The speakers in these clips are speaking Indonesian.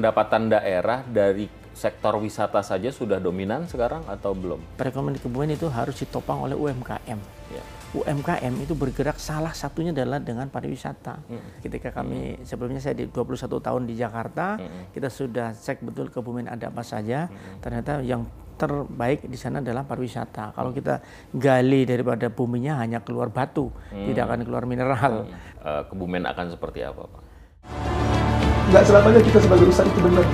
pendapatan daerah dari sektor wisata saja sudah dominan sekarang atau belum? Perekonomian kebumen itu harus ditopang oleh UMKM. Ya. UMKM itu bergerak salah satunya adalah dengan pariwisata. Hmm. Ketika kami hmm. sebelumnya saya di 21 tahun di Jakarta, hmm. kita sudah cek betul kebumen ada apa saja. Hmm. Ternyata yang terbaik di sana adalah pariwisata. Kalau kita gali daripada buminya hanya keluar batu, hmm. tidak mm. akan keluar mineral. Hmm. kebumen akan seperti apa, Pak? nggak selamanya kita sebagai ustaz itu benar.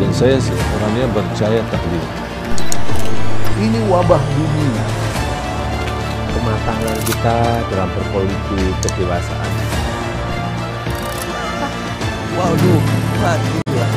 Dan saya sih orangnya percaya takdir. Ini wabah dunia. Kematangan kita dalam berpolitik, kedewasaan. Waduh, mati lah.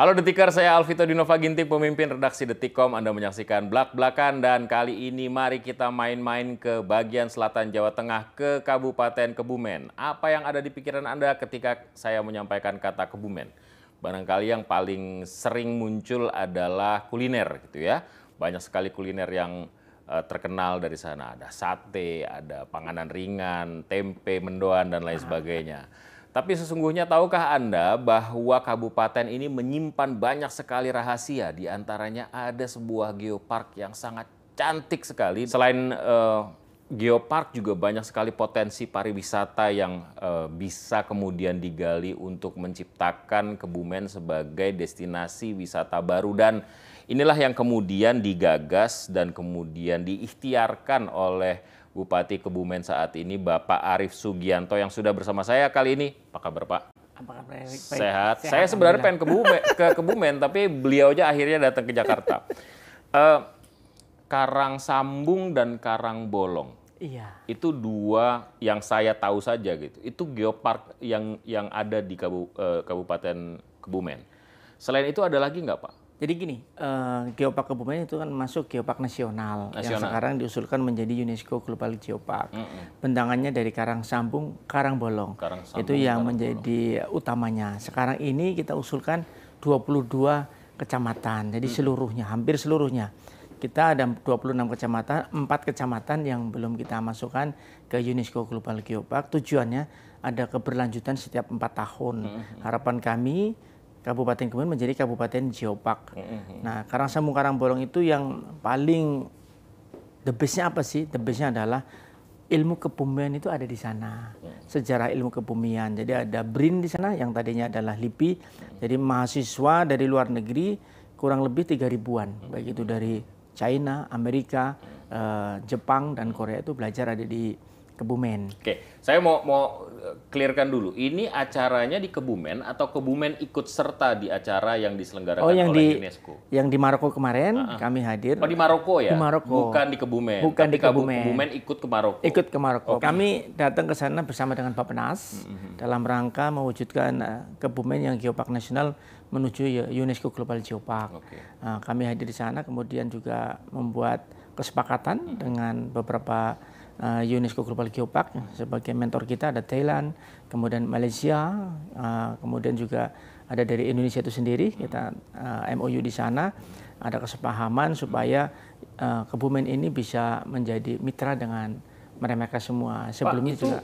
Halo Detikers, saya Alvito Dinova Ginting, pemimpin redaksi Detikom. Anda menyaksikan Blak Blakan dan kali ini mari kita main-main ke bagian selatan Jawa Tengah ke Kabupaten Kebumen. Apa yang ada di pikiran Anda ketika saya menyampaikan kata Kebumen? Barangkali yang paling sering muncul adalah kuliner gitu ya. Banyak sekali kuliner yang eh, terkenal dari sana. Ada sate, ada panganan ringan, tempe, mendoan dan lain ah. sebagainya. Tapi sesungguhnya tahukah Anda bahwa kabupaten ini menyimpan banyak sekali rahasia, di antaranya ada sebuah geopark yang sangat cantik sekali. Selain uh, geopark juga banyak sekali potensi pariwisata yang uh, bisa kemudian digali untuk menciptakan Kebumen sebagai destinasi wisata baru dan inilah yang kemudian digagas dan kemudian diikhtiarkan oleh Bupati Kebumen saat ini Bapak Arief Sugianto yang sudah bersama saya kali ini. Apa kabar Pak? Apa kabar? Sehat. Sehat. Saya sebenarnya pengen ke Kebumen, ke Kebumen tapi beliau aja akhirnya datang ke Jakarta. uh, Karang Sambung dan Karang Bolong. Iya. Itu dua yang saya tahu saja gitu. Itu geopark yang yang ada di eh, Kabupaten Kebumen. Selain itu ada lagi nggak Pak? Jadi gini, uh, Geopark Kebumen itu kan masuk Geopark Nasional, Nasional. yang sekarang diusulkan menjadi UNESCO Global Geopark. Mm -hmm. Bentangannya dari Karang Sambung, Karang Bolong. Karang Sambung, itu yang Karang menjadi Bolong. utamanya. Sekarang ini kita usulkan 22 kecamatan. Jadi mm. seluruhnya, hampir seluruhnya. Kita ada 26 kecamatan, 4 kecamatan yang belum kita masukkan ke UNESCO Global Geopark. Tujuannya ada keberlanjutan setiap 4 tahun. Mm -hmm. Harapan kami Kabupaten Kebumen menjadi Kabupaten Geopark. Mm-hmm. Nah, Karang Bolong itu yang paling the base-nya apa sih? The base-nya adalah ilmu kebumian itu ada di sana. Mm. Sejarah ilmu kebumian. Jadi ada BRIN di sana yang tadinya adalah LIPI. Mm. Jadi mahasiswa dari luar negeri kurang lebih 3 ribuan. Mm. Baik itu dari China, Amerika, eh, Jepang dan Korea itu belajar ada di Kebumen. Oke, saya mau mau eh, clearkan dulu. Ini acaranya di Kebumen atau Kebumen ikut serta di acara yang diselenggarakan oh, yang oleh di, UNESCO? Yang di Maroko kemarin uh -huh. kami hadir. Oh di Maroko ya? Di Maroko. Bukan di Kebumen. Bukan Tapi di Kebumen. Kebumen ikut ke Maroko. Ikut ke Maroko. Okay. Kami datang ke sana bersama dengan Penas mm -hmm. dalam rangka mewujudkan eh, Kebumen yang geopark nasional menuju UNESCO Global Geopark. Okay. Nah, eh, kami hadir di sana kemudian juga membuat kesepakatan mm -hmm. dengan beberapa uh, UNESCO Global Geopark sebagai mentor kita ada Thailand, kemudian Malaysia, uh, kemudian juga ada dari Indonesia itu sendiri kita uh, eh, MOU di sana ada kesepahaman supaya uh, Kebumen ini bisa menjadi mitra dengan mereka semua. Sebelumnya juga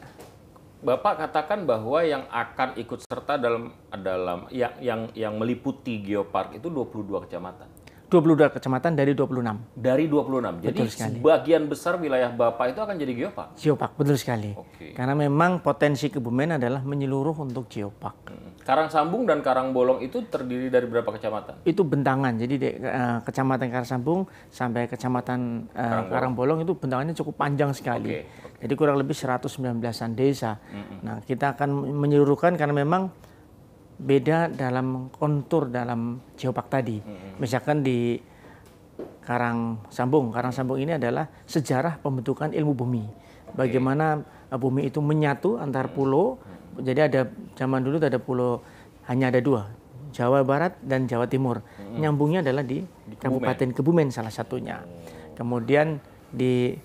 Bapak katakan bahwa yang akan ikut serta dalam dalam yang yang yang meliputi geopark itu 22 kecamatan. 22 kecamatan dari 26. Dari 26. Jadi betul sekali. sebagian besar wilayah Bapak itu akan jadi geopark. Geopark, betul sekali. Okay. Karena memang potensi Kebumen adalah menyeluruh untuk geopark. Hmm. Karang Sambung dan Karang Bolong itu terdiri dari berapa kecamatan? Itu bentangan. Jadi de, uh, kecamatan Karang Sambung sampai kecamatan uh, eh, Karang, Karang Bolong itu bentangannya cukup panjang sekali. Okay. Okay. Jadi kurang lebih 119-an desa. Hmm. Nah, kita akan menyeluruhkan karena memang beda dalam kontur dalam geopark tadi. Misalkan di Karang Sambung, Karang Sambung ini adalah sejarah pembentukan ilmu bumi. Bagaimana uh, bumi itu menyatu antar pulau. Jadi ada zaman dulu ada pulau hanya ada dua, Jawa Barat dan Jawa Timur. Nyambungnya adalah di, Kabupaten Kebumen salah satunya. Oh. Kemudian di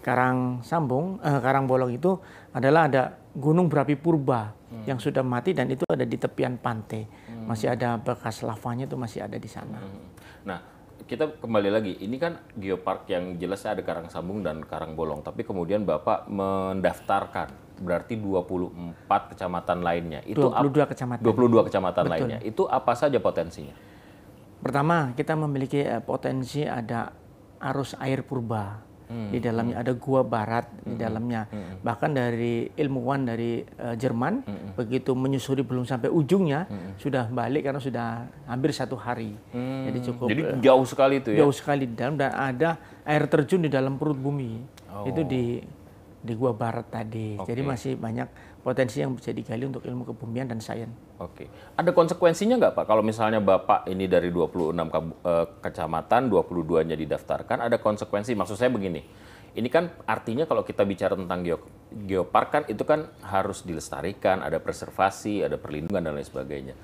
Karang Sambung, eh, Karang Bolong itu adalah ada gunung berapi purba hmm. yang sudah mati dan itu ada di tepian pantai. Hmm. Masih ada bekas lavanya itu masih ada di sana. Hmm. Nah, kita kembali lagi. Ini kan geopark yang jelasnya ada Karang Sambung dan Karang Bolong, tapi kemudian Bapak mendaftarkan berarti 24 kecamatan lainnya. Itu 22 kecamatan. 22 kecamatan Betul. lainnya. Itu apa saja potensinya? Pertama, kita memiliki eh, potensi ada arus air purba di hmm, dalamnya hmm. ada gua barat di hmm, dalamnya bahkan dari ilmuwan dari uh, Jerman begitu menyusuri belum sampai ujungnya sudah balik karena sudah hampir satu hari jadi cukup jadi eh, jauh sekali itu ya jauh sekali di dalam dan ada air terjun di dalam perut bumi oh. itu di oh. di gua barat tadi okay. jadi masih banyak potensi yang bisa digali untuk ilmu kebumian dan sains. Oke. Ada konsekuensinya nggak Pak kalau misalnya Bapak ini dari 26 e, kecamatan 22-nya didaftarkan ada konsekuensi maksud saya begini. Ini kan artinya kalau kita bicara tentang geopark kan itu kan harus dilestarikan, ada preservasi, ada perlindungan dan lain sebagainya.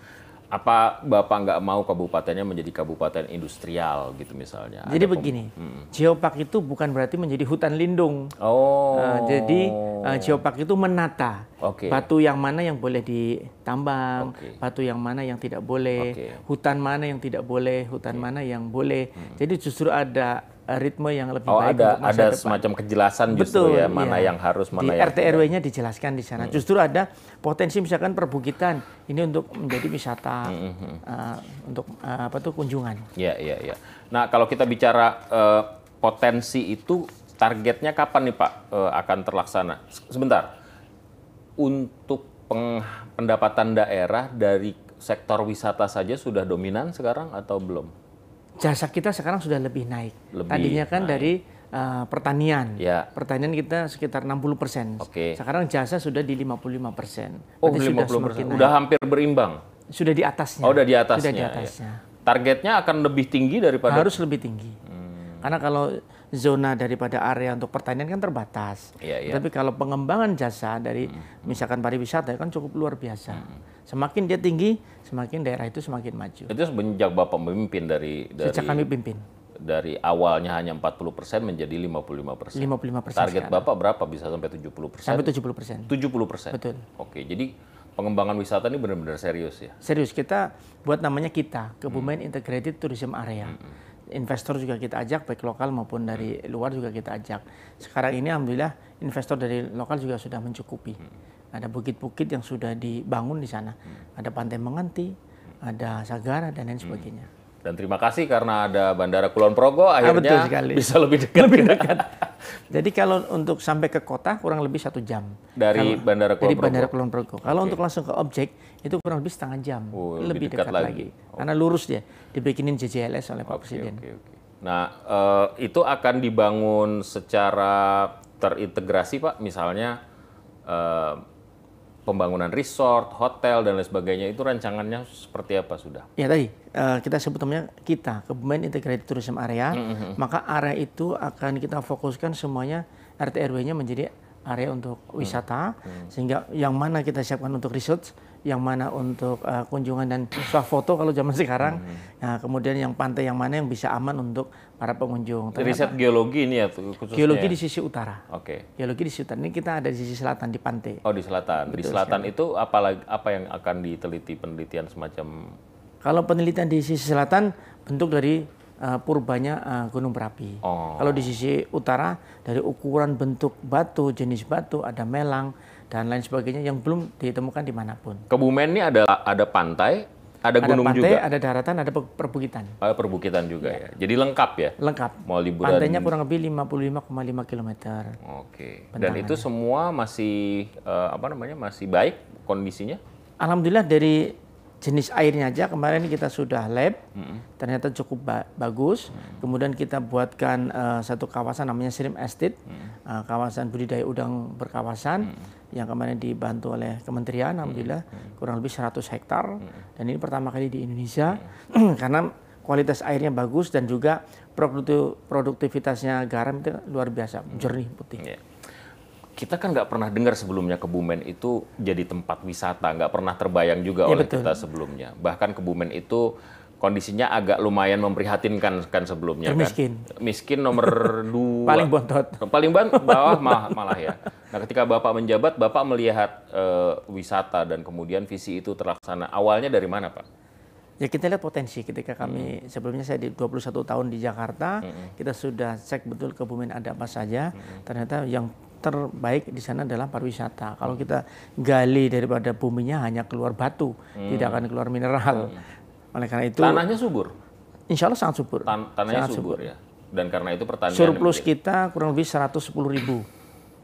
Apa Bapak nggak mau kabupatennya menjadi kabupaten industrial gitu misalnya? Jadi ada begini, hmm. geopark itu bukan berarti menjadi hutan lindung. Oh. Uh, jadi Uh, geopark itu menata okay. batu yang mana yang boleh ditambang, okay. batu yang mana yang tidak boleh, okay. hutan mana yang tidak boleh, hutan okay. mana yang boleh. Hmm. Jadi justru ada eh, ritme yang lebih oh, baik ada, untuk masa ada depan. semacam kejelasan Betul, ya iya. mana iya. yang harus mana di yang RT RW-nya dijelaskan di sana. Hmm. Justru ada potensi misalkan perbukitan ini untuk menjadi wisata hmm. uh, untuk uh, apa tuh kunjungan. Iya iya iya. Nah, kalau kita bicara uh, potensi itu targetnya kapan nih Pak uh, akan terlaksana? Sebentar, untuk peng, pendapatan daerah dari sektor wisata saja sudah dominan sekarang atau belum? Jasa kita sekarang sudah lebih naik. Lebih Tadinya kan naik. dari Uh, pertanian. Ya. Pertanian kita sekitar 60 persen. Okay. Sekarang jasa sudah di 55 persen. Oh, Berarti 50 sudah persen. sudah hampir berimbang. Sudah di atasnya. Oh, sudah di atasnya. Sudah di atasnya. Ya. Targetnya akan lebih tinggi daripada. Harus lebih tinggi. Hmm. Karena kalau zona daripada area untuk pertanian kan terbatas. Ya, ya. Tapi kalau pengembangan jasa dari hmm. misalkan pariwisata kan cukup luar biasa. Hmm. Semakin dia tinggi, semakin daerah itu semakin maju. Itu sejak Bapak memimpin dari, dari Sejak kami pimpin. Dari awalnya hanya 40 persen menjadi 55 persen. 55 Target sekarang. Bapak berapa? Bisa sampai 70 persen? Sampai 70 persen. 70 Betul. Oke, jadi pengembangan wisata ini benar-benar serius ya? Serius. Kita buat namanya kita, Kebumen hmm. Integrated Tourism Area. Hmm, hmm investor juga kita ajak baik lokal maupun dari hmm. luar juga kita ajak. Sekarang ini alhamdulillah investor dari lokal juga sudah mencukupi. Hmm. Ada bukit-bukit yang sudah dibangun di sana, hmm. ada pantai Menganti, ada Sagara dan lain sebagainya. Dan terima kasih karena ada Bandara Kulon Progo ah, akhirnya ah, bisa lebih dekat. Lebih dekat. Jadi kalau untuk sampai ke kota kurang lebih satu jam. Dari kalau, Bandara Kulon dari Progo. Bandara Kulon Progo. Kalau untuk langsung ke objek itu kurang lebih setengah jam. Oh, lebih, lebih dekat, dekat lagi. lagi. Oh. Karena lurus dia dibikinin JJLS oleh Pak okay, Presiden. Okay, okay. Nah uh, itu akan dibangun secara terintegrasi Pak. Misalnya. Uh, pembangunan resort, hotel dan lain sebagainya itu rancangannya seperti apa sudah? Ya tadi uh, kita sebut namanya kita Kebumen Integrated Tourism Area. Mm -hmm. Maka area itu akan kita fokuskan semuanya RT RW-nya menjadi area untuk wisata mm -hmm. sehingga yang mana kita siapkan untuk resort yang mana untuk uh, kunjungan dan foto kalau zaman sekarang. Hmm. Nah, kemudian yang pantai yang mana yang bisa aman untuk para pengunjung. Ternyata, Riset geologi ini ya khususnya. Geologi di sisi utara. Oke. Okay. Geologi di sisi utara. Ini kita ada di sisi selatan di pantai. Oh, di selatan. Betul di selatan sekali. itu apalagi apa yang akan diteliti penelitian semacam Kalau penelitian di sisi selatan bentuk dari uh, purbanya uh, Gunung Berapi. Oh. Kalau di sisi utara dari ukuran bentuk batu, jenis batu, ada melang dan lain sebagainya yang belum ditemukan di dimanapun. Kebumen ini ada ada pantai, ada gunung ada pantai, juga. Ada daratan, ada perbukitan. Ada oh, perbukitan juga ya. ya. Jadi lengkap ya? Lengkap. Mau liburan. Pantainya kurang lebih 55,5 km. Oke. Dan itu semua masih uh, apa namanya? Masih baik kondisinya? Alhamdulillah dari jenis airnya aja kemarin kita sudah lab hmm. ternyata cukup ba bagus hmm. kemudian kita buatkan uh, satu kawasan namanya Sirim Estate hmm. uh, kawasan budidaya udang berkawasan hmm yang kemarin dibantu oleh kementerian hmm. alhamdulillah hmm. kurang lebih 100 hektar hmm. dan ini pertama kali di Indonesia hmm. karena kualitas airnya bagus dan juga produktivitasnya garam itu luar biasa hmm. jernih putih. Yeah. Kita kan nggak pernah dengar sebelumnya Kebumen itu jadi tempat wisata, nggak pernah terbayang juga ya, oleh betul. kita sebelumnya. Bahkan Kebumen itu kondisinya agak lumayan memprihatinkan kan sebelumnya. Kan? Termiskin. Kan? Miskin nomor dua. paling bontot. Paling bawah malah, malah ya. Nah, ketika Bapak menjabat, Bapak melihat uh, wisata dan kemudian visi itu terlaksana. Awalnya dari mana, Pak? Ya kita lihat potensi ketika kami hmm. sebelumnya saya di 21 tahun di Jakarta, hmm. kita sudah cek betul kebumen ada apa saja. Hmm. Ternyata yang terbaik di sana adalah pariwisata. Kalau kita gali daripada buminya hanya keluar batu, hmm. tidak akan keluar mineral. Hmm. Oleh karena itu tanahnya subur. Insya Allah sangat subur. Tan tanahnya sangat subur, subur ya. Dan karena itu pertanian surplus kita kurang lebih 110 ribu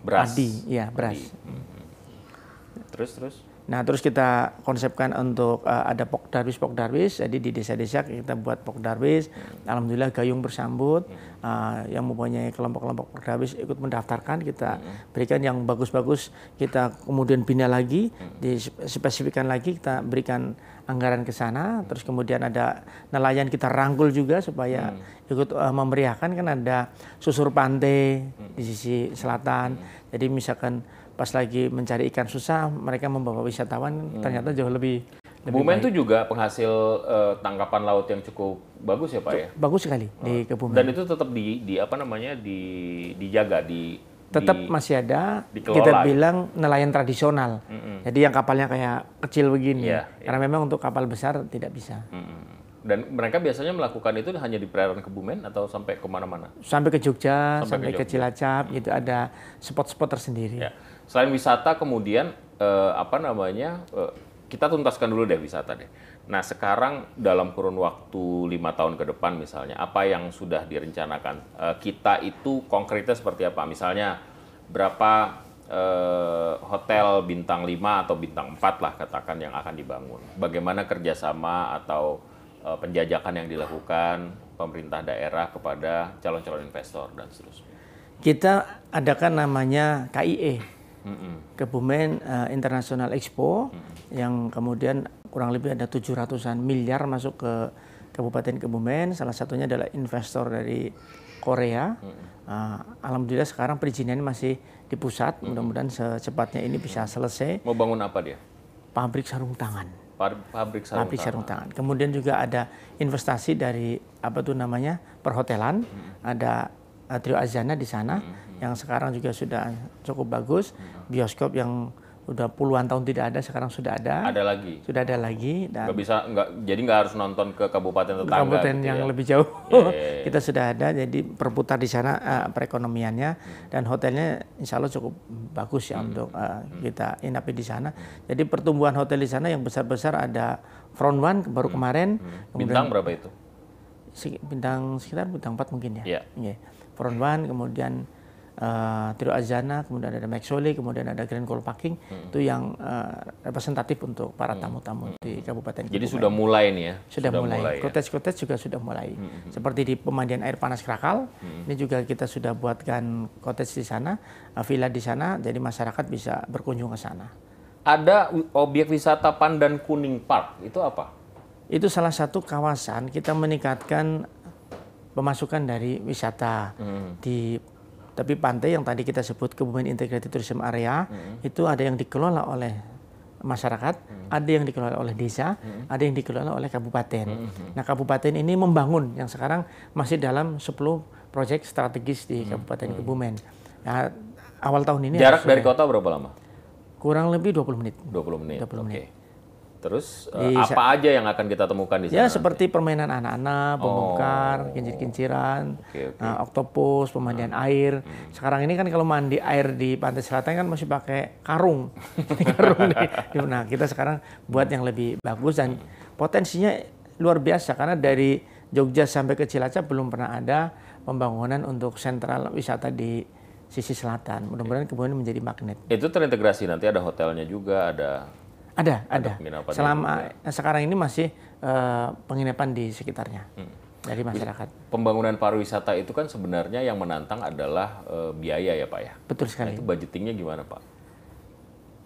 beras. padi, ya beras. Padi. Mm-hmm. Terus terus. Nah terus kita konsepkan untuk uh, ada pok darwis pok darwis, jadi di desa-desa kita buat pok darwis. Alhamdulillah Gayung bersambut, uh, yang mempunyai kelompok-kelompok pok darwis ikut mendaftarkan kita mm-hmm. berikan yang bagus-bagus kita kemudian bina lagi, hmm. dispesifikkan lagi kita berikan anggaran ke sana, terus kemudian ada nelayan kita rangkul juga supaya hmm. ikut uh, memeriahkan kan ada susur pantai hmm. di sisi selatan. Hmm. Jadi misalkan pas lagi mencari ikan susah, mereka membawa wisatawan hmm. ternyata jauh lebih lebih Bumen itu juga penghasil uh, tangkapan laut yang cukup bagus ya Pak ya. Bagus sekali di oh. Kebumen. Dan itu tetap di, di apa namanya di dijaga di tetap di, masih ada dikelola. kita gitu. bilang nelayan tradisional. Mm -hmm. Jadi yang kapalnya kayak kecil begini. Yeah, yeah. Karena memang untuk kapal besar tidak bisa. Mm -hmm. Dan mereka biasanya melakukan itu hanya di perairan Kebumen atau sampai kemana-mana? Sampai ke Jogja, sampai, sampai ke, Jogja. ke Cilacap, mm -hmm. gitu ada spot-spot tersendiri. Yeah. Selain wisata, kemudian eh, apa namanya? Eh, kita tuntaskan dulu deh wisata deh. Nah sekarang dalam kurun waktu lima tahun ke depan misalnya, apa yang sudah direncanakan? E, kita itu konkretnya seperti apa? Misalnya berapa e, hotel bintang 5 atau bintang 4 lah katakan yang akan dibangun. Bagaimana kerjasama atau e, penjajakan yang dilakukan pemerintah daerah kepada calon-calon investor dan seterusnya? Kita adakan namanya KIE, mm -mm. Kebumen uh, International Expo, mm -mm. yang kemudian kurang lebih ada 700-an miliar masuk ke Kabupaten Kebumen. Salah satunya adalah investor dari Korea. Uh, Alhamdulillah sekarang perizinan masih di pusat. Mudah-mudahan secepatnya ini bisa selesai. Mau bangun apa dia? Pabrik sarung tangan pabrik sarung, pabrik sarung tangan. tangan. Kemudian juga ada investasi dari apa tuh namanya perhotelan, hmm. ada eh, Trio Azana di sana hmm. yang sekarang juga sudah cukup bagus, bioskop yang udah puluhan tahun tidak ada sekarang sudah ada ada lagi sudah ada lagi dan nggak bisa nggak jadi nggak harus nonton ke kabupaten tetangga kabupaten gitu yang ya. lebih jauh yeah, iya, iya. kita sudah ada jadi berputar di sana uh, perekonomiannya dan hotelnya insya Allah cukup bagus ya hmm. untuk uh, kita inap di sana jadi pertumbuhan hotel di sana yang besar besar ada Front One baru hmm. kemarin hmm. bintang berapa itu bintang sekitar bintang empat mungkin ya yeah. yeah. Front One kemudian uh, Trio Azana, kemudian ada Max Soli, kemudian ada Grand Call Paking, hmm. itu yang uh, representatif untuk para hmm. tamu-tamu hmm. di Kabupaten Jadi Kabupaten. sudah mulai nih ya? Sudah, sudah mulai. mulai ya? juga sudah mulai. Hmm. Seperti di pemandian air panas Krakal, hmm. ini juga kita sudah buatkan kotes di sana, uh, villa di sana, jadi masyarakat bisa berkunjung ke sana. Ada objek wisata Pandan Kuning Park, itu apa? Itu salah satu kawasan kita meningkatkan pemasukan dari wisata hmm. di tapi pantai yang tadi kita sebut Kebumen Integrated Tourism Area hmm. itu ada yang dikelola oleh masyarakat, hmm. ada yang dikelola oleh desa, hmm. ada yang dikelola oleh kabupaten. Hmm. Nah, kabupaten ini membangun yang sekarang masih dalam 10 proyek strategis di mm-hmm. Kabupaten hmm. Kebumen. Nah, awal tahun ini Jarak dari kota berapa lama? Kurang lebih 20 menit. 20 menit. 20 menit. Okay. Terus eh, di, apa aja yang akan kita temukan di ya, sana? Ya seperti nanti? permainan anak-anak, oh. pembongkar, oh. kincir-kinciran, okay, okay. Nah, eh, oktopus, pemandian hmm. air. Hmm. Sekarang ini kan kalau mandi air di pantai selatan kan masih pakai karung, karung Nah kita sekarang buat yang lebih bagus dan hmm. potensinya luar biasa karena dari Jogja sampai ke Cilacap belum pernah ada pembangunan untuk sentral wisata di sisi selatan. Mudah-mudahan kemudian menjadi magnet. Itu terintegrasi nanti ada hotelnya juga, ada ada, ada. ada. Selama ya. sekarang ini masih uh, penginapan di sekitarnya. Hmm. Dari masyarakat. Pembangunan pariwisata itu kan sebenarnya yang menantang adalah uh, biaya ya Pak ya? Betul nah, sekali. Nah, itu budgetingnya gimana Pak?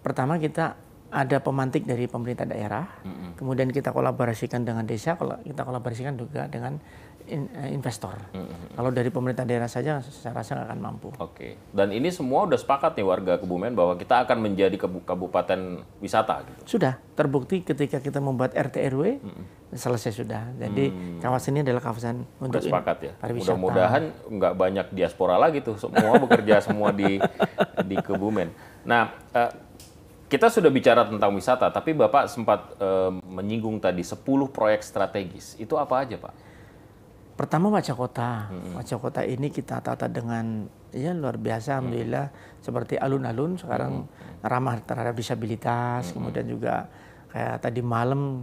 Pertama kita ada pemantik dari pemerintah daerah, -hmm. hmm. kemudian kita kolaborasikan dengan desa, kita kolaborasikan juga dengan in, uh, investor. Mm-hmm. Kalau dari pemerintah daerah saja, saya rasa nggak akan mampu. Oke. Okay. Dan ini semua sudah sepakat nih warga Kebumen bahwa kita akan menjadi kabupaten wisata. Gitu. Sudah terbukti ketika kita membuat RT RW mm-hmm. selesai sudah. Jadi hmm. kawasan ini adalah kawasan untuk sepakat ya. Mudah-mudahan nggak banyak diaspora lagi tuh semua bekerja semua di di Kebumen. Nah. Uh, kita sudah bicara tentang wisata, tapi Bapak sempat e, menyinggung tadi 10 proyek strategis. Itu apa aja, Pak? Pertama wajah kota wajah kota ini kita tata dengan ya luar biasa alhamdulillah seperti alun-alun sekarang ramah terhadap disabilitas, kemudian juga kayak tadi malam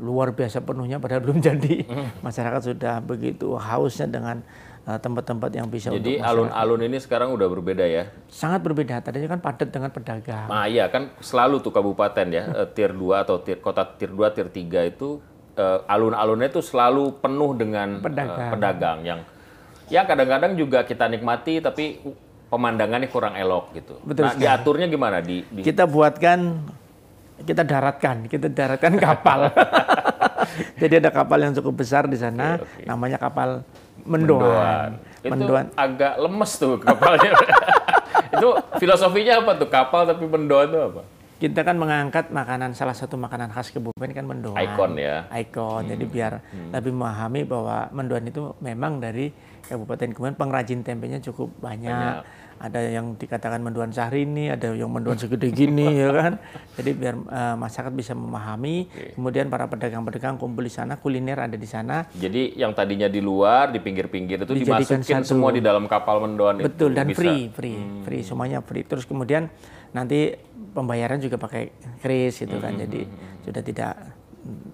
luar biasa penuhnya padahal belum jadi. Masyarakat sudah begitu hausnya dengan eh, tempat-tempat yang bisa Jadi alun-alun ini sekarang udah berbeda ya? Sangat berbeda. Tadinya kan padat dengan pedagang. Nah iya kan selalu tuh kabupaten ya, eh, tier 2 atau tier, kota tier 2, tier 3 itu uh, alun-alunnya itu selalu penuh dengan eh, pedagang, uh, pedagang yang ya kadang-kadang juga kita nikmati tapi pemandangannya kurang elok gitu. Betul nah, diaturnya gimana di, di Kita buatkan kita daratkan, kita daratkan kapal. Jadi ada kapal yang cukup besar di sana okay, okay. namanya kapal Mendoan. Mendoan. Itu Mendoan. agak lemes tuh kapalnya. itu filosofinya apa tuh kapal tapi mendoan tuh apa? kita kan mengangkat makanan salah satu makanan khas kebumen kan mendoan. Ikon ya. Ikon. Hmm. Jadi biar hmm. lebih memahami bahwa mendoan itu memang dari Kabupaten Kebumen pengrajin tempenya cukup banyak. banyak. Ada yang dikatakan mendoan ini, ada yang mendoan segede gini ya kan. Jadi biar uh, masyarakat bisa memahami. Oke. Kemudian para pedagang-pedagang kumpul di sana, kuliner ada di sana. Jadi yang tadinya di luar, di pinggir-pinggir itu dimasukin satu. semua di dalam kapal mendoan Betul, itu. Betul dan bisa. free, free, hmm. free semuanya free. Terus kemudian nanti pembayaran juga pakai kris gitu kan. Mm -hmm. Jadi hmm, hmm. sudah tidak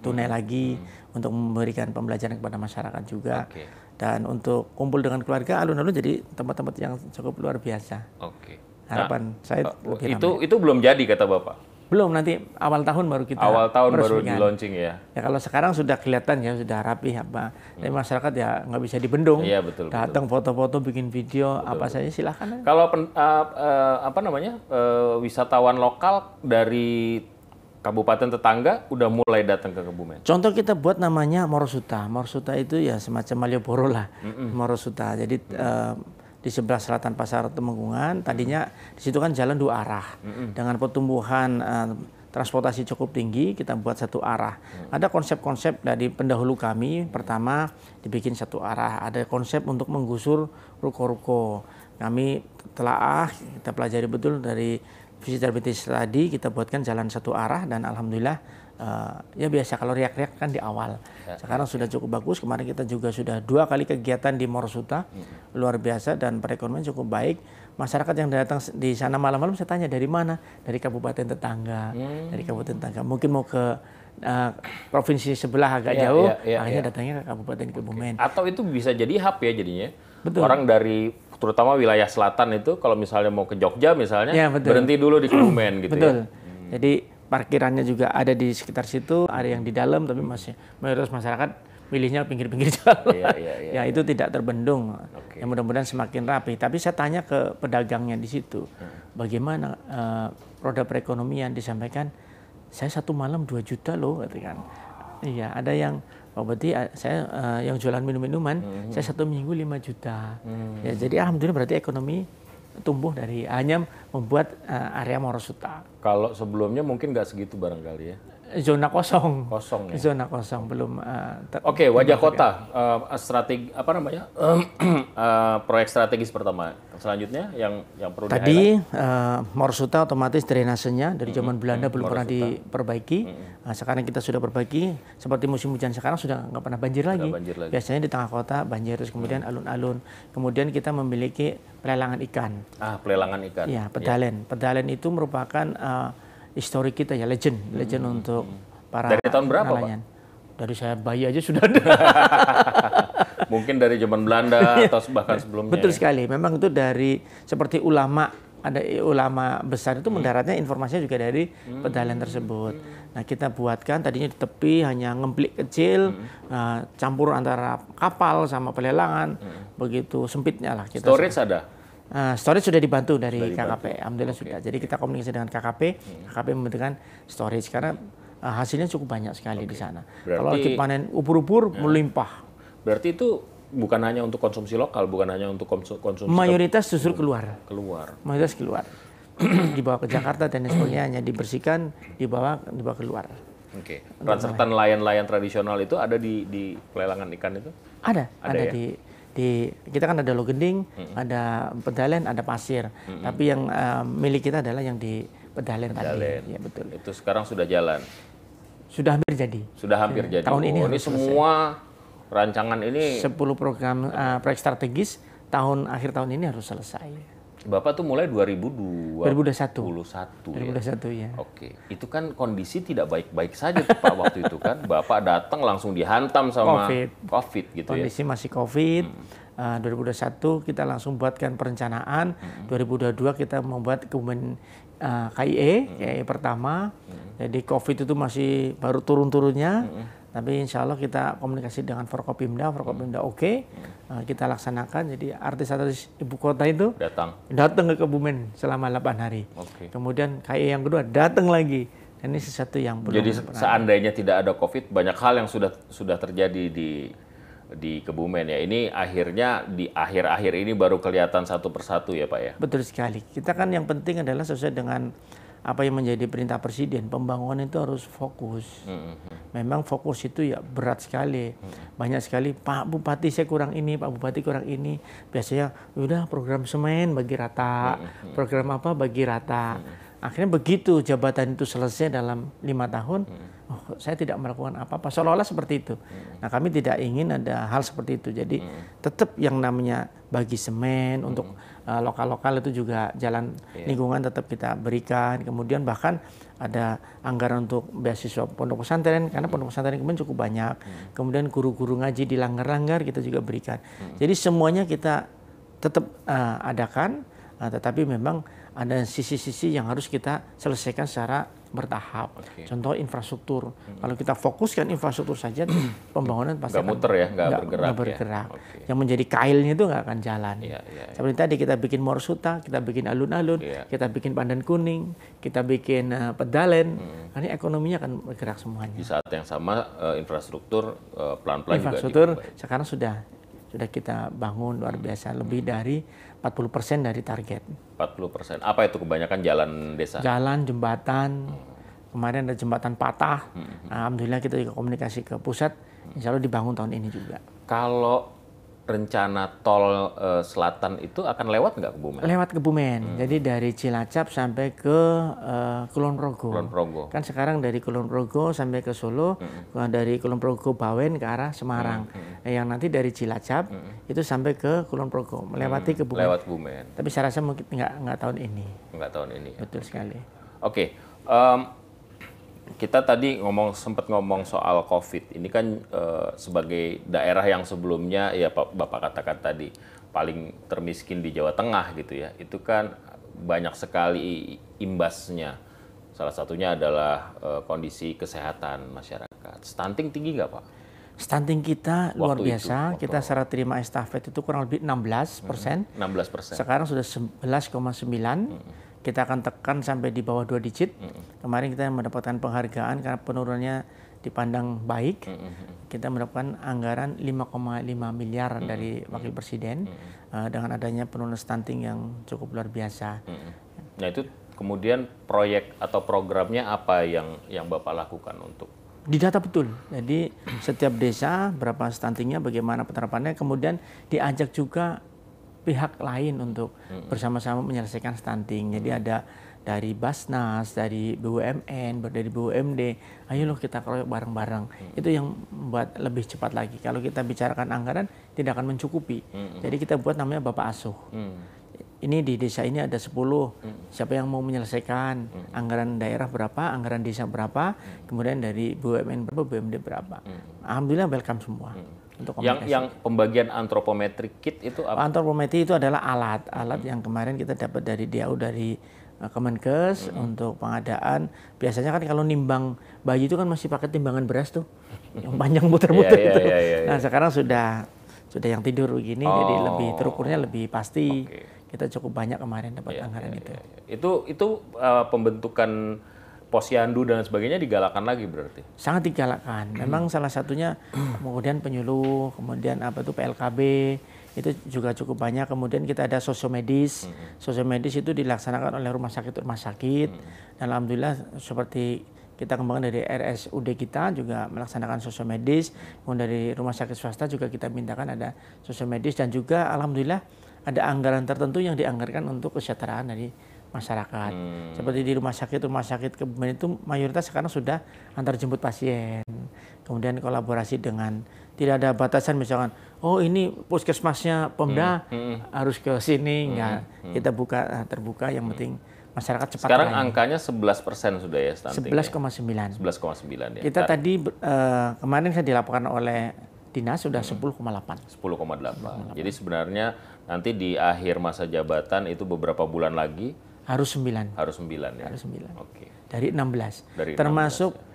tunai hmm. lagi hmm. untuk memberikan pembelajaran kepada masyarakat juga. Okay. Dan untuk kumpul dengan keluarga alun-alun jadi tempat-tempat yang cukup luar biasa. Oke. Okay. Harapan nah, saya oh, itu ramai. itu belum jadi kata Bapak. Belum nanti awal tahun baru kita awal tahun baru di launching ya. Ya kalau sekarang sudah kelihatan ya sudah rapi apa. Hmm. Tapi masyarakat ya nggak bisa dibendung. Iya betul. Datang foto-foto, bikin video betul, apa betul. saja silahkan. Kalau pen, uh, uh, apa namanya uh, wisatawan lokal dari kabupaten tetangga udah mulai datang ke Kebumen. Contoh kita buat namanya Morosuta. Morosuta itu ya semacam Malioboro lah. Mm -mm. Morosuta. Jadi mm -mm di sebelah selatan pasar Temenggungan tadinya mm-hmm. di situ kan jalan dua arah mm-hmm. dengan pertumbuhan uh, transportasi cukup tinggi kita buat satu arah mm-hmm. ada konsep-konsep dari pendahulu kami pertama dibikin satu arah ada konsep untuk menggusur ruko-ruko kami telaah kita pelajari betul dari visitor tadi kita buatkan jalan satu arah dan alhamdulillah uh, ya biasa kalau riak-riak kan di awal. Ya. Sekarang sudah cukup bagus. Kemarin kita juga sudah dua kali kegiatan di Morsuta, hmm. luar biasa dan perekonomian cukup baik. Masyarakat yang datang di sana malam-malam saya tanya dari mana? Dari kabupaten tetangga, hmm. dari kabupaten tetangga. Mungkin mau ke Uh, provinsi sebelah agak ya, ya jauh, ya, ya, akhirnya ya. datangnya ke Kabupaten Kebumen. Atau itu bisa jadi hub ya jadinya. Betul. Orang dari terutama wilayah selatan itu kalau misalnya mau ke Jogja misalnya ya, berhenti dulu di Kebumen gitu ya. betul. ya. Hmm. Jadi parkirannya juga ada di sekitar situ, ada yang di dalam tapi masih mayoritas masyarakat milihnya pinggir-pinggir jalan. Iya, iya, iya, ya iya. itu iya. tidak terbendung. Okay. Ya mudah-mudahan semakin rapi. Tapi saya tanya ke pedagangnya di situ, hmm. bagaimana uh, roda perekonomian disampaikan, saya satu malam dua juta loh, kan. Iya, ada yang oh berarti eh, saya uh, yang jualan minum-minuman, hmm. saya satu minggu lima juta. Hmm. Ya, jadi alhamdulillah berarti ekonomi tumbuh dari hanya membuat uh, area Morosuta kalau sebelumnya mungkin nggak segitu barangkali ya zona kosong. Kosong ya. Zona kosong belum. Uh, Oke, okay, wajah kota uh, eh, strategi apa namanya uh, proyek strategis pertama. Selanjutnya yang yang perlu tadi uh, Morsuta otomatis drainasenya dari zaman mm -hmm. Belanda mm -hmm. belum Morsuta. pernah diperbaiki. Mm -hmm. nah, sekarang kita sudah perbaiki. Seperti musim hujan sekarang sudah nggak pernah banjir lagi. banjir lagi. Biasanya di tengah kota banjir terus kemudian alun-alun. Mm -hmm. Kemudian kita memiliki pelelangan ikan. Ah, pelelangan ikan. Ya, pedalen. Yeah. Pedalen itu merupakan uh, histori kita ya legend, legend hmm. untuk hmm. para Dari tahun berapa, Pak? Dari saya bayi aja sudah ada. Mungkin dari zaman Belanda iya. atau bahkan sebelumnya. Betul ya. sekali. Memang itu dari seperti ulama ada ulama besar itu hmm. mendaratnya informasinya juga dari hmm. pedalian tersebut. Hmm. Nah kita buatkan tadinya di tepi hanya ngemplik kecil hmm. uh, campur antara kapal sama pelelangan hmm. begitu sempitnya lah kita. Storage ada? Uh, storage sudah dibantu dari sudah dibantu. KKP, alhamdulillah okay. sudah. Jadi okay. kita komunikasi dengan KKP, hmm. KKP memberikan storage karena uh, hasilnya cukup banyak sekali okay. di sana. Berarti, Kalau kita panen ubur-ubur ya. melimpah. Berarti itu bukan hanya untuk konsumsi lokal, bukan hanya untuk konsumsi mayoritas justru keluar. Keluar. Mayoritas keluar. dibawa ke Jakarta dan sebagainya hanya dibersihkan, dibawa dibawa keluar. Oke. Okay. Peran serta nelayan-nelayan tradisional itu ada di di pelelangan ikan itu? Ada, ada, ada ya? di di kita kan ada Logending, hmm. ada Pedalen, ada Pasir. Hmm. Tapi yang uh, milik kita adalah yang di Pedalen, Pedalen. tadi. Ya betul. Itu sekarang sudah jalan. Sudah hampir jadi. Sudah hampir jadi. Tahun oh, ini, ini semua rancangan ini 10 program uh, proyek strategis tahun akhir tahun ini harus selesai. Bapak tuh mulai 2002, 2021. 2021. 2021 ya. Oke. Itu kan kondisi tidak baik-baik saja Pak waktu itu kan. Bapak datang langsung dihantam sama COVID, COVID gitu kondisi ya. Kondisi masih COVID. Hmm. Eh, uh, 2021 kita langsung buatkan perencanaan. Hmm. 2022 kita membuat kemen uh, eh, KIE, hmm. KIE pertama. Hmm. Jadi COVID itu masih baru turun-turunnya. Hmm tapi insya Allah kita komunikasi dengan Forkopimda, Forkopimda oke, okay. uh, eh, kita laksanakan. Jadi artis-artis ibu kota itu datang datang ke Kebumen selama 8 hari. Okay. Kemudian KI yang kedua datang lagi. Dan ini sesuatu yang belum Jadi pernah. seandainya tidak ada COVID, banyak hal yang sudah sudah terjadi di di Kebumen ya. Ini akhirnya di akhir-akhir ini baru kelihatan satu persatu ya Pak ya. Betul sekali. Kita kan yang penting adalah sesuai dengan apa yang menjadi perintah presiden pembangunan itu harus fokus. Mm-hmm. Memang fokus itu ya berat sekali, mm-hmm. banyak sekali. Pak Bupati saya kurang ini, Pak Bupati kurang ini. Biasanya udah program semen bagi rata, mm-hmm. program apa bagi rata. Akhirnya begitu jabatan itu selesai dalam lima tahun, oh, saya tidak melakukan apa-apa. Seolah-olah seperti itu. Nah kami tidak ingin ada hal seperti itu. Jadi tetap yang namanya bagi semen untuk Eh, lokal-lokal itu juga jalan yeah. lingkungan tetap kita berikan. Kemudian bahkan ada anggaran untuk beasiswa pondok pesantren karena pondok pesantren kemudian cukup banyak. Mm. Kemudian guru-guru ngaji di langgar-langgar kita juga berikan. Mm. Jadi semuanya kita tetap uh, adakan, uh, tetapi memang ada sisi-sisi yang harus kita selesaikan secara bertahap. Okay. Contoh infrastruktur. Hmm. Kalau kita fokuskan infrastruktur saja, pembangunan pasti nggak muter ya, nggak bergerak. Gak ya. bergerak. Ya? Okay. Yang menjadi kailnya itu nggak akan jalan. Yeah, yeah, yeah. Seperti tadi kita bikin morsuta, kita bikin alun-alun, yeah. kita bikin pandan kuning, kita bikin uh, pedalen. Hmm. Karena ekonominya akan bergerak semuanya. Di saat yang sama uh, infrastruktur eh, pelan-pelan uh, juga. infrastruktur sekarang sudah sudah kita bangun luar hmm. biasa lebih dari 40% dari target. 40%. Apa itu kebanyakan jalan desa? Jalan, jembatan. Hmm. Kemarin ada jembatan patah. Hmm, hmm, hmm. Alhamdulillah kita juga komunikasi ke pusat. Insya Allah dibangun tahun ini juga. Kalau rencana tol e, selatan itu akan lewat nggak ke Bumen? Lewat Kebumen. Hmm. Jadi dari Cilacap sampai ke e, Kulon Progo. Kulon Progo. Kan sekarang dari Kulon Progo sampai ke Solo, hmm. Eh, dari Kulon Progo Bawen ke arah Semarang. Hmm. hmm. yang nanti dari Cilacap hmm, hmm. itu sampai ke Kulon Progo, melewati hmm. Bumen. Lewat Bumen. Tapi saya rasa mungkin nggak nggak tahun ini. Nggak tahun ini. Ya? Betul sekali. Oke. Okay. Um, kita tadi ngomong sempat ngomong soal COVID. Ini kan e, sebagai daerah yang sebelumnya ya Pak Bapak katakan tadi paling termiskin di Jawa Tengah gitu ya. Itu kan banyak sekali imbasnya. Salah satunya adalah e, kondisi kesehatan masyarakat. Stunting tinggi nggak Pak? Stunting kita waktu luar biasa. Itu, kita secara terima estafet itu kurang lebih 16 persen. Hmm, 16 persen. Sekarang sudah 11,9. Hmm kita akan tekan sampai di bawah dua digit. Mm-hmm. Kemarin kita mendapatkan penghargaan karena penurunannya dipandang baik. Mm-hmm. Kita mendapatkan anggaran 5,5 miliar mm-hmm. dari Wakil Presiden mm-hmm. uh, dengan adanya penurunan stunting yang cukup luar biasa. Mm-hmm. Nah itu kemudian proyek atau programnya apa yang yang bapak lakukan untuk didata betul. Jadi setiap desa berapa stuntingnya, bagaimana penerapannya, kemudian diajak juga pihak lain untuk bersama-sama menyelesaikan stunting. Jadi ada dari Basnas, dari BUMN, dari BUMD, ayo loh kita keroyok bareng-bareng. Hmm. Itu yang membuat lebih cepat lagi. Kalau kita bicarakan anggaran, tidak akan mencukupi. Hmm. Jadi kita buat namanya Bapak Asuh. Hmm. Ini di desa ini ada 10, hmm. siapa yang mau menyelesaikan, hmm. anggaran daerah berapa, anggaran desa berapa, hmm. kemudian dari BUMN berapa, BUMD berapa. Hmm. Alhamdulillah welcome semua. Hmm untuk Yang yang pembagian antropometrik kit itu apa? Antropometri itu adalah alat, alat hmm. yang kemarin kita dapat dari DAU dari eh, Kemenkes hmm. untuk pengadaan. Biasanya kan kalau nimbang bayi itu kan masih pakai timbangan beras tuh, yang panjang muter-muter yeah, iya, itu. Yeah, yeah, yeah, nah sekarang sudah sudah yang tidur begini, oh. jadi lebih terukurnya lebih pasti. Okay. Kita cukup banyak kemarin dapat yeah, anggaran yeah, itu. Yeah, yeah. Itu itu uh, pembentukan posyandu dan sebagainya digalakkan lagi berarti? Sangat digalakkan. Hmm. Memang salah satunya kemudian penyuluh, kemudian apa itu PLKB itu juga cukup banyak. Kemudian kita ada sosiomedis. Hmm. Sosiomedis itu dilaksanakan oleh rumah sakit rumah sakit. Hmm. Dan alhamdulillah seperti kita kembangkan dari RSUD kita juga melaksanakan sosiomedis. Kemudian dari rumah sakit swasta juga kita mintakan ada sosiomedis dan juga alhamdulillah ada anggaran tertentu yang dianggarkan untuk kesejahteraan dari masyarakat. Hmm. Seperti di rumah sakit, rumah sakit kebumen itu mayoritas sekarang sudah antar jemput pasien. Kemudian kolaborasi dengan tidak ada batasan misalkan, oh ini puskesmasnya Pemda hmm. Hmm. harus ke sini, enggak. Hmm. Hmm. Kita buka eh, terbuka yang hmm. penting masyarakat cepat. Sekarang lain. angkanya 11 persen sudah ya stunting. 11,9. Ya? 11,9 ya. Kita Tari. tadi uh, kemarin saya dilaporkan oleh dinas sudah hmm. 10,8. 10,8. Jadi sebenarnya nanti di akhir masa jabatan itu beberapa bulan lagi harus 9. Harus 9 ya. Harus 9. Oke. Okay. Dari 16. Dari 16, termasuk ya.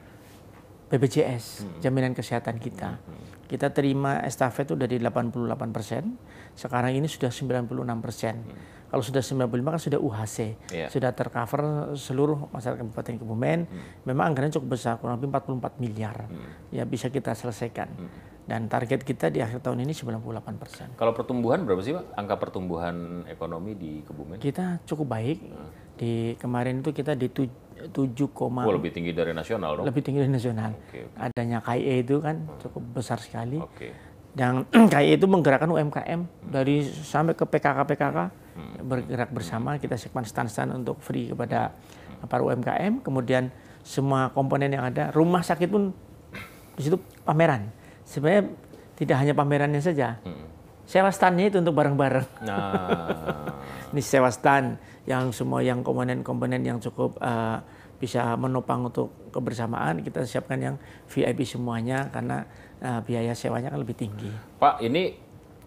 BPJS, hmm. jaminan kesehatan kita. Hmm. hmm. Kita terima estafet itu dari 88 persen, sekarang ini sudah 96 persen. Hmm. Kalau sudah 95 kan sudah UHC, yeah. sudah tercover seluruh masyarakat Kabupaten Kebumen. Hmm. Memang anggarannya cukup besar, kurang lebih 44 miliar. Hmm. Ya bisa kita selesaikan. Hmm. Dan target kita di akhir tahun ini 98 persen. Kalau pertumbuhan berapa sih Pak? Angka pertumbuhan ekonomi di Kebumen? Kita cukup baik. Hmm. Di kemarin itu kita di 7, oh, lebih tinggi dari nasional dong? Lebih tinggi dari nasional. Okay, okay. Adanya KIE itu kan cukup besar sekali. Okay. Dan KIE itu menggerakkan UMKM hmm. dari sampai ke PKK-PKK hmm. bergerak bersama. Kita siapkan stand-stand untuk free kepada para UMKM. Kemudian semua komponen yang ada, rumah sakit pun di situ pameran sebenarnya tidak hanya pamerannya saja. Hmm. Sewa standnya itu untuk bareng-bareng. Nah. Ini sewa stand yang semua yang komponen-komponen yang cukup uh, bisa menopang untuk kebersamaan kita siapkan yang VIP semuanya karena uh, biaya sewanya kan lebih tinggi. Pak, ini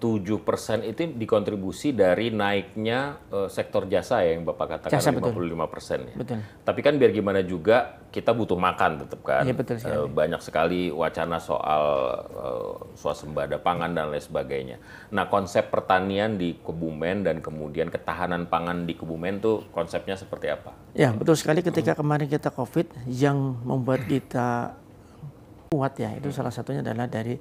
7% itu dikontribusi dari naiknya uh, sektor jasa ya yang Bapak katakan jasa, 55% persen ya. Betul. Tapi kan biar gimana juga kita butuh makan tetap kan. Ya, betul Uh, banyak sekali wacana soal uh, swasembada pangan dan lain sebagainya. Nah, konsep pertanian di Kebumen dan kemudian ketahanan pangan di Kebumen tuh konsepnya seperti apa? Ya, betul sekali ketika kemarin kita Covid yang membuat kita kuat ya, itu salah satunya adalah dari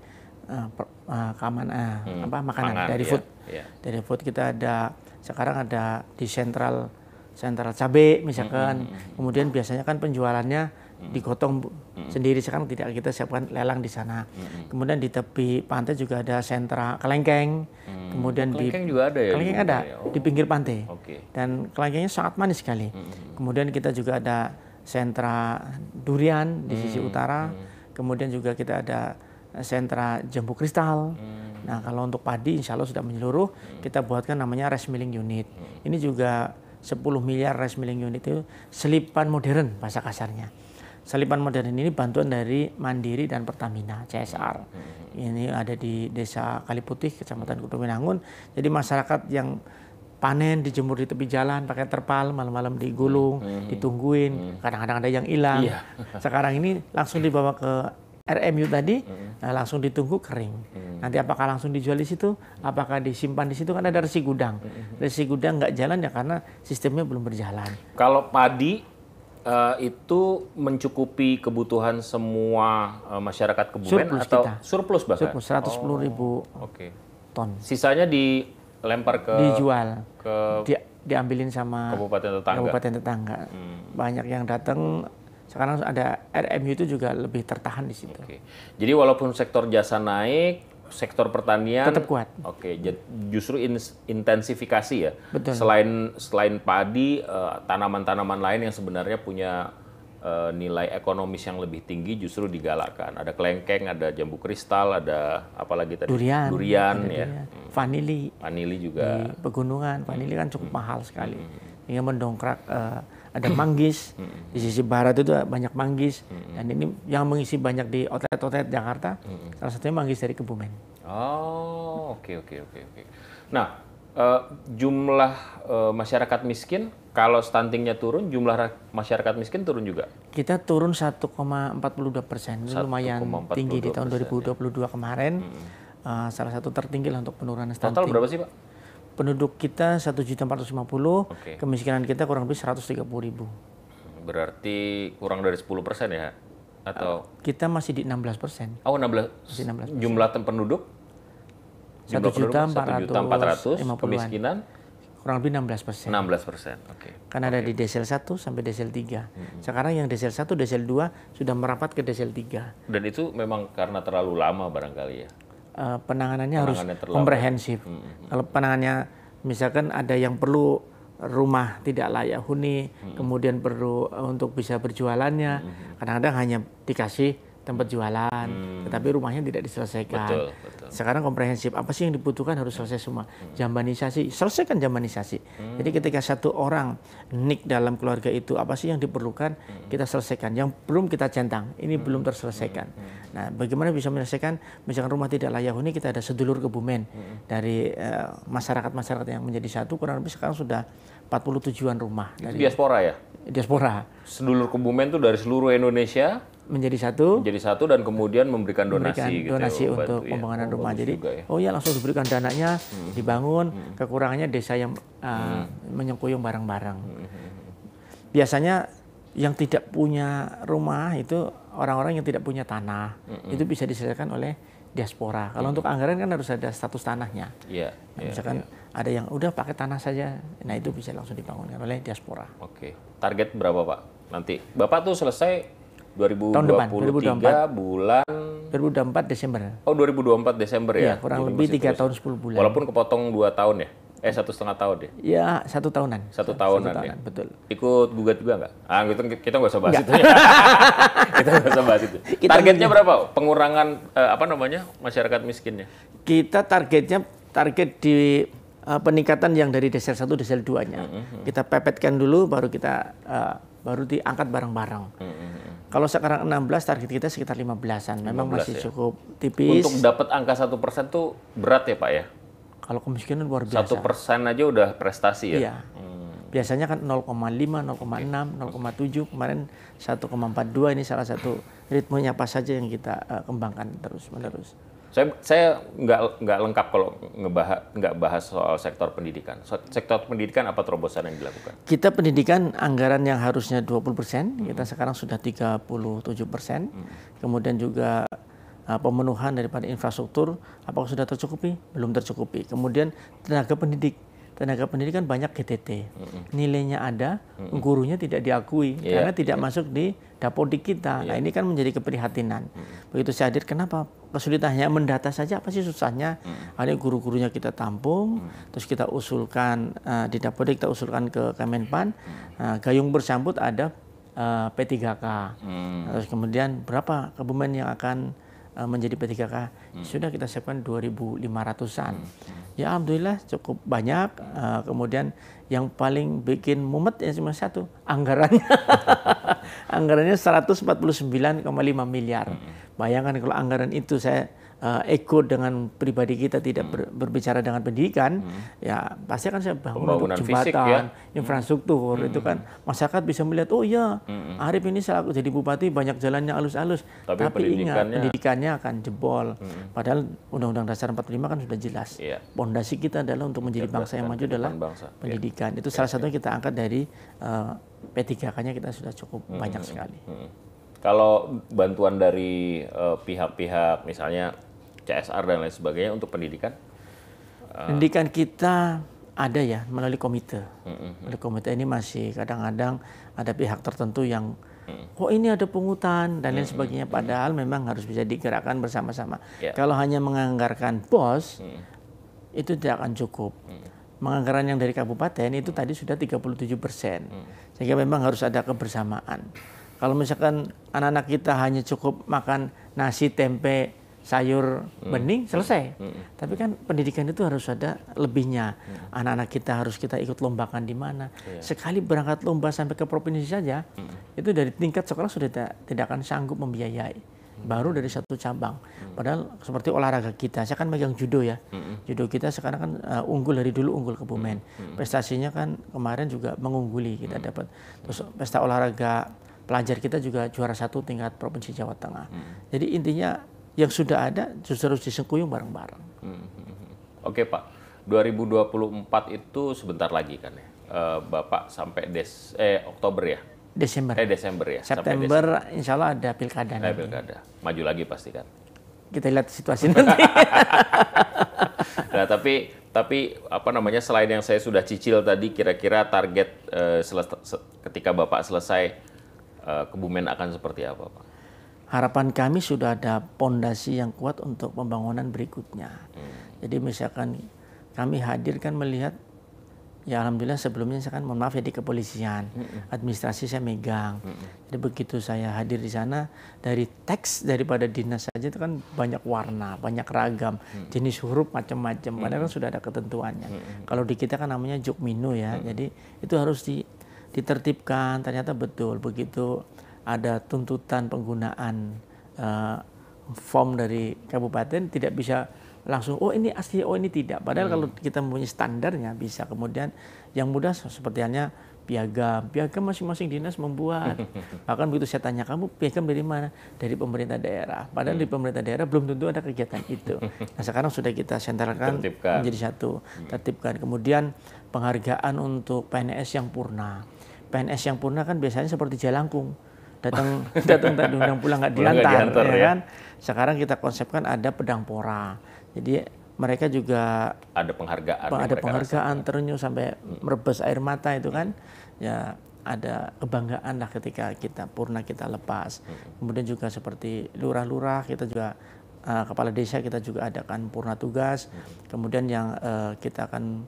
uh, eh, eh, keamanan uh, eh, hmm, apa makanan pangan, dari iya, food. yeah. Yeah. Dari food kita ada sekarang ada di sentral sentral cabai misalkan. Hmm, hmm, hmm, Kemudian biasanya kan penjualannya hmm. digotong hmm. sendiri sekarang tidak kita siapkan lelang di sana. Hmm, hmm. Kemudian di tepi pantai juga ada sentra kelengkeng. Hmm. Kemudian kelengkeng di juga ada ya. Kelengkeng ada ya? oh. di pinggir pantai. Okay. Dan kelengkengnya sangat manis sekali. Hmm, hmm. Kemudian kita juga ada sentra durian di hmm. sisi utara. Hmm. Kemudian juga kita ada sentra jambu kristal. Hmm. Nah kalau untuk padi insya Allah sudah menyeluruh, hmm. kita buatkan namanya rice milling unit. Hmm. Ini juga 10 miliar rice milling unit itu selipan modern bahasa kasarnya. Selipan modern ini bantuan dari Mandiri dan Pertamina CSR. Hmm. Ini ada di Desa Kaliputih, Kecamatan Kudu Jadi masyarakat yang panen dijemur di tepi jalan pakai terpal malam-malam digulung hmm. ditungguin hmm. kadang-kadang ada yang hilang iya. sekarang ini langsung dibawa ke RMU tadi hmm. nah, langsung ditunggu kering. Hmm. Nanti apakah langsung dijual di situ, apakah disimpan di situ kan ada resi gudang. Hmm. Resi gudang nggak jalan ya karena sistemnya belum berjalan. Kalau padi uh, itu mencukupi kebutuhan semua uh, masyarakat kebumen surplus atau kita. surplus bahkan? Surplus 110 oh, ribu okay. ton. Sisanya dilempar ke dijual ke di, diambilin sama kabupaten tetangga. Kabupaten tetangga. Hmm. Banyak yang datang sekarang ada RMU itu juga lebih tertahan di situ. Oke. Jadi walaupun sektor jasa naik, sektor pertanian tetap kuat. Oke, justru intensifikasi ya. Betul. Selain selain padi, eh, tanaman-tanaman lain yang sebenarnya punya eh, nilai ekonomis yang lebih tinggi justru digalakkan. Ada kelengkeng, ada jambu kristal, ada apalagi tadi durian, durian ya. Durian. Hmm. Vanili. Vanili juga. Di pegunungan, vanili kan cukup hmm. mahal sekali. Hmm. Ini mendongkrak uh, ada manggis di sisi barat itu banyak manggis dan ini yang mengisi banyak di outlet-outlet Jakarta salah satunya manggis dari Kebumen. Oh oke okay, oke okay, oke okay, oke. Nah uh, jumlah uh, masyarakat miskin kalau stuntingnya turun jumlah masyarakat miskin turun juga. Kita turun 1,42 persen lumayan 1, tinggi di tahun 2022 ya. kemarin. Hmm. Uh, salah satu tertinggi lah untuk penurunan stunting. Total berapa sih pak? penduduk kita 1.450, okay. kemiskinan kita kurang lebih 130 ribu. Berarti kurang dari 10 persen ya? Atau? Kita masih di 16 persen. Oh, 16. Masih 16 persen. Jumlah penduduk? Jumlah 1 juta 400, 400 kemiskinan? Kurang lebih 16 persen. 16 persen, oke. Okay. Karena okay. ada di desil 1 sampai desil 3. Hmm. Sekarang yang desil 1, desil 2 sudah merapat ke desil 3. Dan itu memang karena terlalu lama barangkali ya? penanganannya, eh, penanganannya harus terlambat. komprehensif. Hmm, hmm, hmm. Kalau penanganannya, misalkan ada yang perlu rumah tidak layak huni, hmm. kemudian perlu eh, untuk bisa berjualannya, hmm, kadang-kadang hmm. hanya dikasih tempat jualan, hmm. tetapi rumahnya tidak diselesaikan. Betul, betul. Sekarang komprehensif, apa sih yang dibutuhkan harus selesai semua. Hmm. Jambanisasi, selesaikan jambanisasi. Hmm. Jadi ketika satu orang nik dalam keluarga itu, apa sih yang diperlukan, hmm. kita selesaikan. Yang belum kita centang, ini hmm. belum terselesaikan. Hmm. hmm. Nah, bagaimana bisa menyelesaikan, misalkan rumah tidak layak huni, kita ada sedulur kebumen hmm. dari eh, masyarakat-masyarakat uh, yang menjadi satu, kurang lebih sekarang sudah 47 tujuan rumah. Dari diaspora ya? Diaspora. Sedulur kebumen itu dari seluruh Indonesia? menjadi satu menjadi satu dan kemudian memberikan donasi memberikan gitu ya, donasi ya, untuk ya. pembangunan oh, rumah jadi ya. oh ya langsung diberikan dananya hmm. dibangun hmm. kekurangannya desa yang uh, hmm. menyengkuyung barang-barang hmm, hmm, hmm. biasanya yang tidak punya rumah itu orang-orang yang tidak punya tanah hmm. itu hmm. bisa diselesaikan oleh diaspora kalau hmm. untuk anggaran kan harus ada status tanahnya yeah. Nah, iya, misalkan yeah ada yang udah pakai tanah saja. Nah, itu bisa langsung dibangunkan oleh diaspora. Oke. Target berapa, Pak? Nanti Bapak tuh selesai 2023 2024. bulan 2024 Desember. Oh 2024 Desember ya? ya kurang lebih tiga tahun 10 bulan. Walaupun kepotong dua tahun ya? Eh satu setengah tahun deh. Ya? ya satu tahunan. Satu tahunan, satu tahunan ya. betul. Ikut gugat juga nggak? Ah gitu kita nggak usah bahas Enggak. itu. Ya. kita nggak usah bahas itu. Kita targetnya berapa? Pengurangan eh, apa namanya masyarakat miskinnya? Kita targetnya target di uh, peningkatan yang dari desel satu desel 2-nya. Mm hmm, -hmm. Kita pepetkan dulu baru kita uh, baru diangkat bareng-bareng. Mm -hmm. Kalau sekarang 16 target kita sekitar 15-an. Memang 15, masih ya? cukup tipis. Untuk dapat angka satu persen tuh berat ya, Pak ya? Kalau kemiskinan luar biasa. Satu persen aja udah prestasi ya? Iya. Hmm. Biasanya kan 0,5, 0,6, okay. 0,7, kemarin 1,42 ini salah satu ritmenya apa saja yang kita uh, kembangkan terus-menerus. Okay. Saya saya nggak nggak lengkap kalau ngebahas nggak bahas soal sektor pendidikan. sektor pendidikan apa terobosan yang dilakukan? Kita pendidikan anggaran yang harusnya 20 persen, hmm. kita sekarang sudah 37 persen. Hmm. Kemudian juga uh, pemenuhan daripada infrastruktur apakah sudah tercukupi? Belum tercukupi. Kemudian tenaga pendidik tenaga pendidikan banyak GTT. hmm Nilainya ada, hmm gurunya tidak diakui yeah. karena tidak yeah. masuk di dapodik kita. Yeah. Nah, iya. ini kan menjadi keprihatinan. hmm Begitu saya hadir, kenapa kesulitannya mendata saja apa sih susahnya hmm. akhirnya guru-gurunya kita tampung hmm. terus kita usulkan uh, di Dapodik kita usulkan ke Kemenpan hmm. uh, gayung bersambut ada uh, eh, P3K hmm. terus kemudian berapa kebumen yang akan uh, menjadi P3K hmm. sudah kita siapkan 2.500an hmm. ya alhamdulillah cukup banyak uh, kemudian yang paling bikin mumet yang cuma satu anggarannya anggarannya 149,5 miliar. Hmm. Bayangkan kalau anggaran itu saya uh, eh, ego dengan pribadi kita tidak hmm. ber, berbicara dengan pendidikan, hmm. ya pasti akan saya bangun Pembangunan jembatan, fisik, ya? infrastruktur hmm. itu kan masyarakat bisa melihat oh iya hmm. Arif ini selaku jadi bupati banyak jalannya alus-alus, tapi, tapi pendidikannya... ingat pendidikannya akan jebol. Hmm. Padahal Undang-Undang Dasar 45 kan sudah jelas. Yeah. Pondasi kita adalah untuk menjadi bangsa yang maju adalah bangsa. Iya. pendidikan. Yeah. Itu iya, salah salah iya. satunya kita angkat dari uh, eh, P3K-nya kita sudah cukup hmm. banyak hmm, hmm. sekali. Hmm. Kalau bantuan dari eh, pihak-pihak uh, pihak -pihak, misalnya CSR dan lain sebagainya untuk pendidikan? Eh, pendidikan kita ada ya melalui komite. Melalui komite ini masih kadang-kadang ada pihak tertentu yang kok oh ini ada pungutan dan lain sebagainya. Padahal memang harus bisa digerakkan bersama-sama. Yeah. Kalau hanya menganggarkan pos mm itu tidak akan cukup. mm Menganggaran yang dari kabupaten itu mm tadi sudah 37 persen. mm Sehingga memang harus ada kebersamaan. Kalau misalkan anak-anak kita hanya cukup makan nasi, tempe, sayur hmm. bening selesai. Hmm. hmm. Tapi kan pendidikan itu harus ada lebihnya. Hmm. Anak-anak hmm. kita harus kita ikut lombakan di mana. Yeah. Sekali berangkat lomba sampai ke provinsi saja, hmm. itu dari tingkat sekolah sudah tidak, tidak akan sanggup membiayai. Hmm. Baru dari satu cabang. Hmm. Padahal seperti olahraga kita, saya kan megang judo ya. Hmm. Judo kita sekarang kan uh, unggul dari dulu unggul Kebumen. Hmm. hmm. Prestasinya kan kemarin juga mengungguli kita hmm. dapat. Terus pesta olahraga pelajar kita juga juara satu tingkat provinsi Jawa Tengah. Hmm. Jadi intinya yang sudah ada justru harus disengkuyung bareng-bareng. Hmm. Oke Pak, 2024 itu sebentar lagi kan ya, eh, Bapak sampai des eh Oktober ya? Desember. Eh Desember ya. September Desember. Insya Allah ada pilkada. Eh, pilkada, maju lagi pasti kan. Kita lihat situasi nanti. nah tapi tapi apa namanya selain yang saya sudah cicil tadi, kira-kira target eh, ketika Bapak selesai eh, Kebumen akan seperti apa Pak? harapan kami sudah ada pondasi yang kuat untuk pembangunan berikutnya. Hmm. Jadi misalkan kami hadir kan melihat ya alhamdulillah sebelumnya saya kan mohon maaf ya di kepolisian, hmm. administrasi saya megang. Hmm. Jadi begitu saya hadir di sana dari teks daripada dinas saja itu kan banyak warna, banyak ragam, jenis huruf macam-macam. Padahal kan sudah ada ketentuannya. Kalau di kita kan namanya jukminu ya. Jadi itu harus di, ditertibkan. Ternyata betul begitu ada tuntutan penggunaan uh, form dari kabupaten tidak bisa langsung oh ini asli oh ini tidak padahal hmm. kalau kita mempunyai standarnya bisa kemudian yang mudah seperti hanya piagam piagam masing-masing dinas membuat bahkan begitu saya tanya kamu piagam dari mana dari pemerintah daerah padahal hmm. di pemerintah daerah belum tentu ada kegiatan itu nah sekarang sudah kita sentralkan tertipkan. menjadi satu hmm. tertibkan kemudian penghargaan untuk PNS yang purna PNS yang purna kan biasanya seperti jalangkung datang datang tadi undang pulang nggak diantar, diantar ya, ya kan sekarang kita konsepkan ada pedang pora jadi mereka juga ada penghargaan ada penghargaan ya. terenyuh sampai hmm. merebes air mata itu hmm. kan ya ada kebanggaan lah ketika kita purna kita lepas hmm. kemudian juga seperti lurah-lurah kita juga uh, kepala desa kita juga adakan purna tugas hmm. kemudian yang uh, kita akan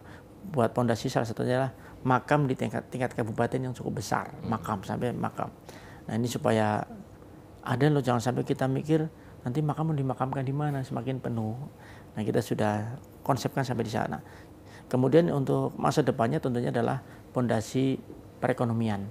buat pondasi salah satunya lah makam di tingkat tingkat kabupaten yang cukup besar makam sampai makam Nah ini supaya ada loh jangan sampai kita mikir nanti makam mau dimakamkan di mana semakin penuh. Nah kita sudah konsepkan sampai di sana. Kemudian untuk masa depannya tentunya adalah pondasi perekonomian.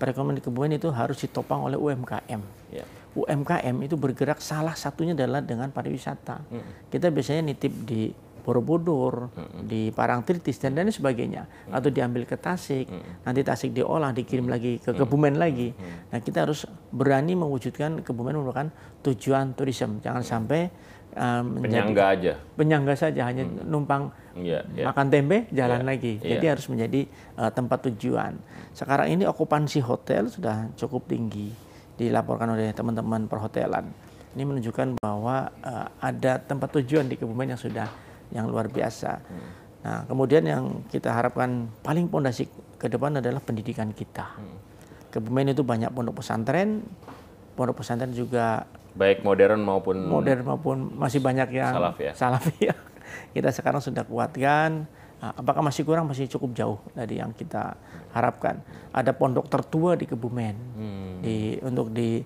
Perekonomian kemudian itu harus ditopang oleh UMKM. Yeah. UMKM itu bergerak salah satunya adalah dengan pariwisata. Mm. Kita biasanya nitip di Borobudur, hmm. di Parangtritis dan lain sebagainya, atau diambil ke Tasik, hmm. nanti Tasik diolah dikirim lagi ke Kebumen lagi. Nah kita harus berani mewujudkan Kebumen merupakan tujuan turisme, jangan sampai um, penyangga aja, penyangga saja hanya numpang yeah, yeah. makan tempe jalan yeah. lagi. Iya. Jadi harus menjadi uh, tempat tujuan. Sekarang ini okupansi hotel sudah cukup tinggi dilaporkan oleh teman-teman perhotelan. Ini menunjukkan bahwa uh, ada tempat tujuan di Kebumen yang sudah yang luar biasa. Nah, kemudian yang kita harapkan paling pondasi ke depan adalah pendidikan kita. Kebumen itu banyak pondok pesantren, pondok pesantren juga baik modern maupun modern maupun masih banyak yang salaf ya. Salaf ya. Kita sekarang sudah kuatkan. Nah, apakah masih kurang? Masih cukup jauh dari yang kita harapkan. Ada pondok tertua di Kebumen. Hmm. Di untuk di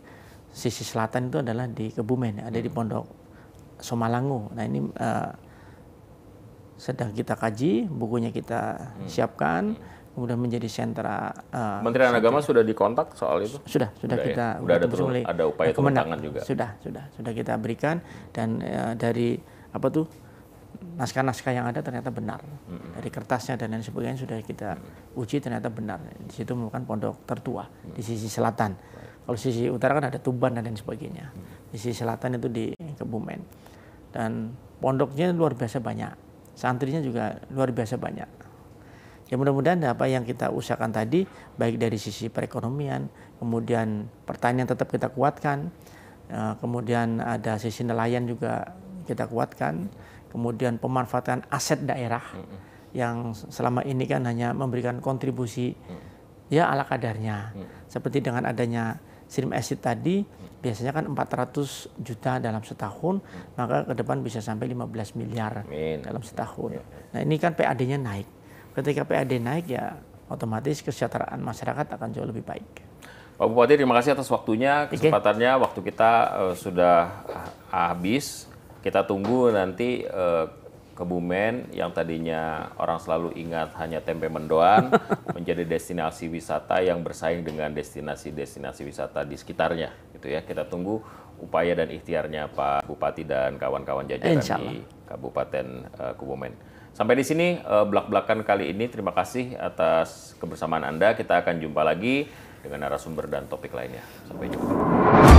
sisi selatan itu adalah di Kebumen, ada di hmm. pondok Somalangu. Nah ini uh, sedang kita kaji, bukunya kita hmm. siapkan, kemudian menjadi sentra. Uh, Kementerian Agama sudah dikontak soal itu? Sudah, sudah, sudah ya? kita. Ya? Sudah ada, terus, ada upaya turun juga. Sudah, sudah, sudah kita berikan dan uh, dari apa tuh naskah-naskah yang ada ternyata benar hmm. dari kertasnya dan lain sebagainya sudah kita hmm. uji ternyata benar di situ merupakan pondok tertua hmm. di sisi selatan kalau sisi utara kan ada Tuban dan lain sebagainya di sisi selatan itu di Kebumen dan pondoknya luar biasa banyak santrinya juga luar biasa banyak. Ya mudah-mudahan apa yang kita usahakan tadi baik dari sisi perekonomian, kemudian pertanian tetap kita kuatkan, eh, kemudian ada sisi nelayan juga kita kuatkan, kemudian pemanfaatan aset daerah yang selama ini kan hanya memberikan kontribusi ya ala kadarnya. Seperti dengan adanya Stream acid tadi biasanya kan 400 juta dalam setahun, maka ke depan bisa sampai 15 miliar Amin. dalam setahun. Ya. Nah ini kan PAD-nya naik. Ketika PAD naik ya otomatis kesejahteraan masyarakat akan jauh lebih baik. Pak Bupati, terima kasih atas waktunya, kesempatannya. Okay. Waktu kita uh, sudah ah, habis. Kita tunggu nanti uh, Kebumen yang tadinya orang selalu ingat hanya tempe mendoan menjadi destinasi wisata yang bersaing dengan destinasi-destinasi wisata di sekitarnya gitu ya. Kita tunggu upaya dan ikhtiarnya Pak Bupati dan kawan-kawan jajaran di Kabupaten uh, Kebumen. Sampai di sini uh, belak-belakan kali ini terima kasih atas kebersamaan Anda. Kita akan jumpa lagi dengan narasumber dan topik lainnya. Sampai jumpa.